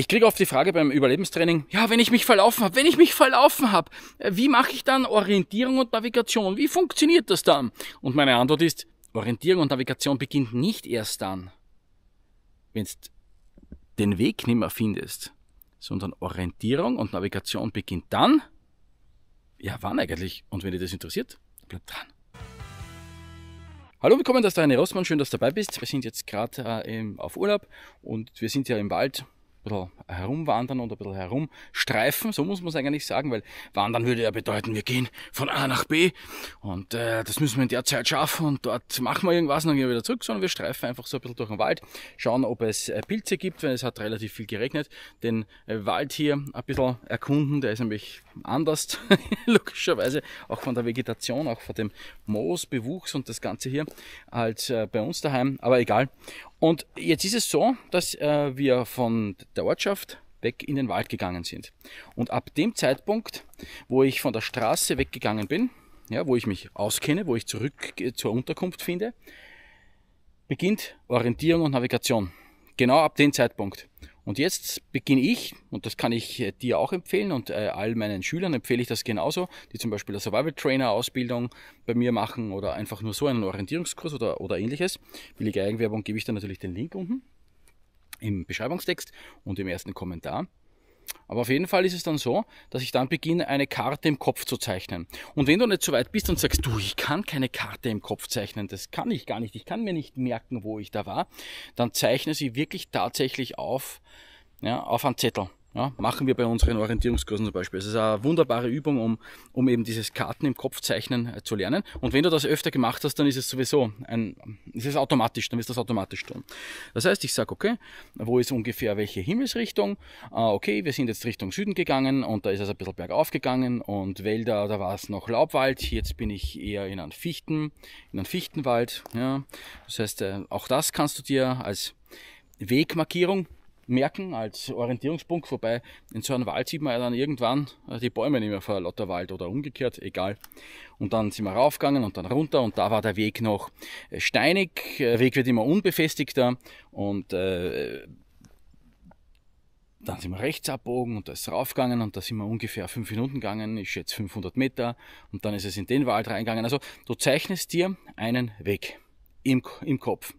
Ich kriege oft die Frage beim Überlebenstraining, ja, wenn ich mich verlaufen habe, wenn ich mich verlaufen habe, äh, wie mache ich dann Orientierung und Navigation? Wie funktioniert das dann? Und meine Antwort ist, Orientierung und Navigation beginnt nicht erst dann, wenn du den Weg nicht mehr findest, sondern Orientierung und Navigation beginnt dann, ja, wann eigentlich? Und wenn dir das interessiert, bleib dran. Hallo, willkommen, das ist der René Rossmann, schön, dass du dabei bist. Wir sind jetzt gerade äh, auf Urlaub und wir sind ja im Wald bisschen herumwandern und ein bisschen herumstreifen, so muss man es eigentlich sagen, weil wandern würde ja bedeuten, wir gehen von A nach B und äh, das müssen wir in der Zeit schaffen und dort machen wir irgendwas und dann gehen wir wieder zurück, sondern wir streifen einfach so ein bisschen durch den Wald, schauen, ob es äh, Pilze gibt, weil es hat relativ viel geregnet, den äh, Wald hier ein bisschen erkunden, der ist nämlich anders, logischerweise, auch von der Vegetation, auch von dem Moosbewuchs und das Ganze hier als äh, bei uns daheim, aber egal. Und jetzt ist es so, dass äh, wir von der Ortschaft weg in den Wald gegangen sind. Und ab dem Zeitpunkt, wo ich von der Straße weggegangen bin, ja, wo ich mich auskenne, wo ich zurück äh, zur Unterkunft finde, beginnt Orientierung und Navigation. Genau ab dem Zeitpunkt. Und jetzt beginne ich, und das kann ich äh, dir auch empfehlen und äh, all meinen Schülern empfehle ich das genauso, die zum Beispiel eine Survival Trainer Ausbildung bei mir machen oder einfach nur so einen Orientierungskurs oder, oder ähnliches. Billige Eigenwerbung gebe ich dann natürlich den Link unten im Beschreibungstext und im ersten Kommentar. Aber auf jeden Fall ist es dann so, dass ich dann beginne, eine Karte im Kopf zu zeichnen. Und wenn du nicht so weit bist und sagst, du, ich kann keine Karte im Kopf zeichnen, das kann ich gar nicht, ich kann mir nicht merken, wo ich da war, dann zeichne sie wirklich tatsächlich auf, ja, auf einen Zettel. Ja, machen wir bei unseren Orientierungskursen zum Beispiel. Es ist eine wunderbare Übung, um, um eben dieses Karten im Kopf zeichnen äh, zu lernen. Und wenn du das öfter gemacht hast, dann ist es sowieso ein, ist es automatisch, dann wirst du das automatisch tun. Das heißt, ich sage, okay, wo ist ungefähr welche Himmelsrichtung? Ah, okay, wir sind jetzt Richtung Süden gegangen und da ist es ein bisschen bergauf gegangen und Wälder, da war es noch Laubwald. Jetzt bin ich eher in einem Fichten, in einem Fichtenwald. Ja. Das heißt, äh, auch das kannst du dir als Wegmarkierung merken als Orientierungspunkt, wobei in so einem Wald sieht man ja dann irgendwann die Bäume nicht mehr vor lauter Wald oder umgekehrt, egal. Und dann sind wir raufgegangen und dann runter und da war der Weg noch äh, steinig, der Weg wird immer unbefestigter und äh, dann sind wir rechts abbogen und da ist es raufgegangen und da sind wir ungefähr fünf Minuten gegangen, ist jetzt 500 Meter und dann ist es in den Wald reingegangen. Also du zeichnest dir einen Weg im, im Kopf.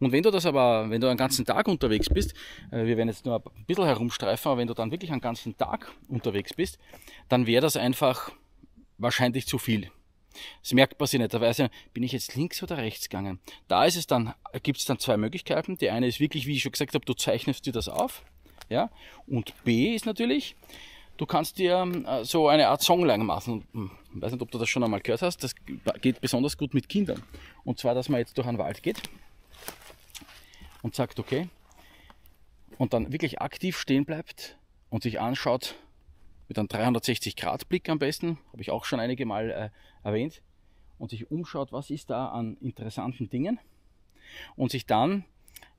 Und wenn du das aber, wenn du einen ganzen Tag unterwegs bist, äh, wir werden jetzt nur ein bisschen herumstreifen, aber wenn du dann wirklich einen ganzen Tag unterwegs bist, dann wäre das einfach wahrscheinlich zu viel. Das merkt man sich nicht. Da weiß ich, bin ich jetzt links oder rechts gegangen. Da ist es dann, gibt es dann zwei Möglichkeiten. Die eine ist wirklich, wie ich schon gesagt habe, du zeichnest dir das auf. Ja? Und B ist natürlich, Du kannst dir äh, so eine Art Songlang machen. Hm, ich weiß nicht, ob du das schon einmal gehört hast. Das geht besonders gut mit Kindern. Und zwar, dass man jetzt durch einen Wald geht und sagt, okay, und dann wirklich aktiv stehen bleibt und sich anschaut mit einem 360-Grad-Blick am besten, habe ich auch schon einige Mal äh, erwähnt, und sich umschaut, was ist da an interessanten Dingen und sich dann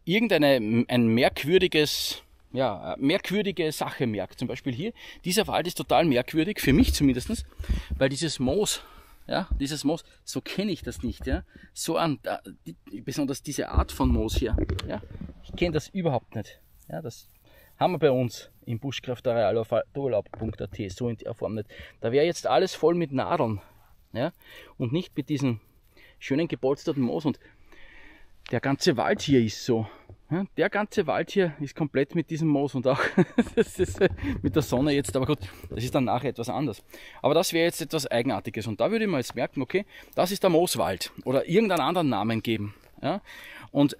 irgendein merkwürdiges ja, äh, merkwürdige Sache merkt. Zum Beispiel hier, dieser Wald ist total merkwürdig, für mich zumindest, weil dieses Moos, ja, dieses Moos, so kenne ich das nicht, ja. So an, die, besonders diese Art von Moos hier, ja. Ich kenne das überhaupt nicht, ja. Das haben wir bei uns im Buschkraftareal auf urlaub.at so in der Form nicht. Da wäre jetzt alles voll mit Nadeln, ja. Und nicht mit diesem schönen gepolsterten Moos und der ganze Wald hier ist so, ja, der ganze Wald hier ist komplett mit diesem Moos und auch äh, mit der Sonne jetzt, aber gut, das ist dann nachher etwas anders. Aber das wäre jetzt etwas Eigenartiges und da würde ich mal jetzt merken, okay, das ist der Mooswald oder irgendeinen anderen Namen geben. Ja? Und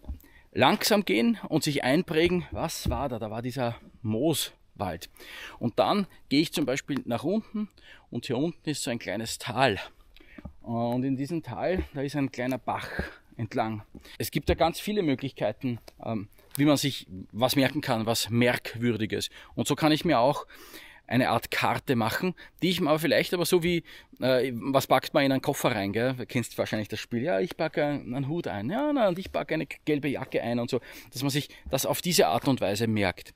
langsam gehen und sich einprägen, was war da? Da war dieser Mooswald. Und dann gehe ich zum Beispiel nach unten und hier unten ist so ein kleines Tal. Und in diesem Tal, da ist ein kleiner Bach, entlang. Es gibt da ganz viele Möglichkeiten, ähm, wie man sich was merken kann, was merkwürdiges. Und so kann ich mir auch eine Art Karte machen, die ich mir vielleicht aber so wie, äh, was packt man in einen Koffer rein, gell? Du kennst wahrscheinlich das Spiel, ja, ich packe einen, einen Hut ein, ja, na, und ich packe eine gelbe Jacke ein und so, dass man sich das auf diese Art und Weise merkt.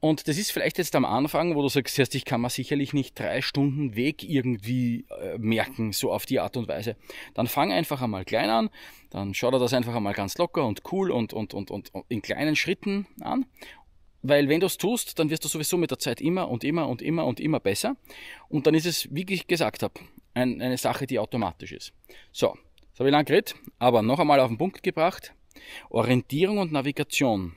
Und das ist vielleicht jetzt am Anfang, wo du sagst, ich kann mir sicherlich nicht drei Stunden Weg irgendwie äh, merken, so auf die Art und Weise. Dann fang einfach einmal klein an, dann schau dir das einfach einmal ganz locker und cool und, und, und, und, und in kleinen Schritten an. Weil wenn du es tust, dann wirst du sowieso mit der Zeit immer und immer und immer und immer besser. Und dann ist es, wie ich gesagt habe, ein, eine Sache, die automatisch ist. So, das habe ich lang geredet, aber noch einmal auf den Punkt gebracht. Orientierung und Navigation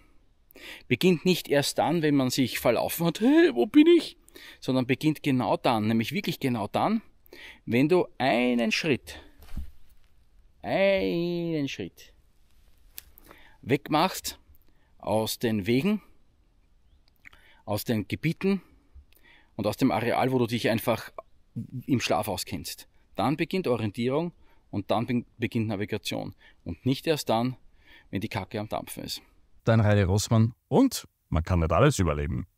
beginnt nicht erst dann, wenn man sich verlaufen hat, hey, wo bin ich? Sondern beginnt genau dann, nämlich wirklich genau dann, wenn du einen Schritt, einen Schritt wegmachst aus den Wegen, aus den Gebieten und aus dem Areal, wo du dich einfach im Schlaf auskennst. Dann beginnt Orientierung und dann beginnt Navigation. Und nicht erst dann, wenn die Kacke am Dampfen ist dein Heidi Rossmann und man kann nicht alles überleben.